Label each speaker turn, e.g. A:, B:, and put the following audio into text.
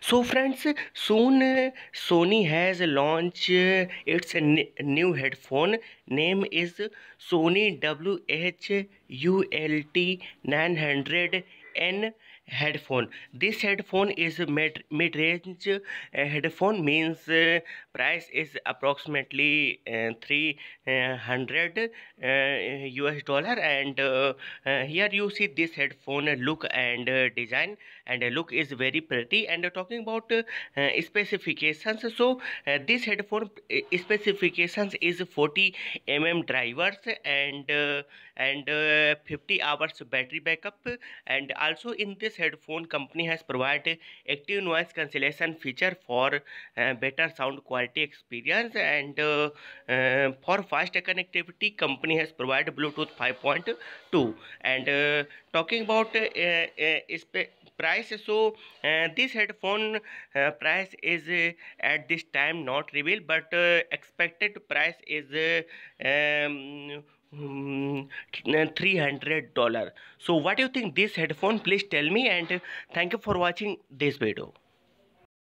A: So friends, soon Sony has launched its new headphone. Name is Sony WH-ULT 900N headphone this headphone is mid, mid range uh, headphone means uh, price is approximately uh, 300 us dollar and here you see this headphone look and design and look is very pretty and talking about specifications so this headphone specifications is 40 mm drivers and and 50 hours battery backup and also in this this headphone company has provided active noise cancellation feature for uh, better sound quality experience and uh, uh, for faster connectivity company has provided Bluetooth 5.2 and uh, talking about uh, uh, price so this headphone price is at this time not revealed but expected price is um, Hmm, $300 so what do you think this headphone please tell me and thank you for watching this video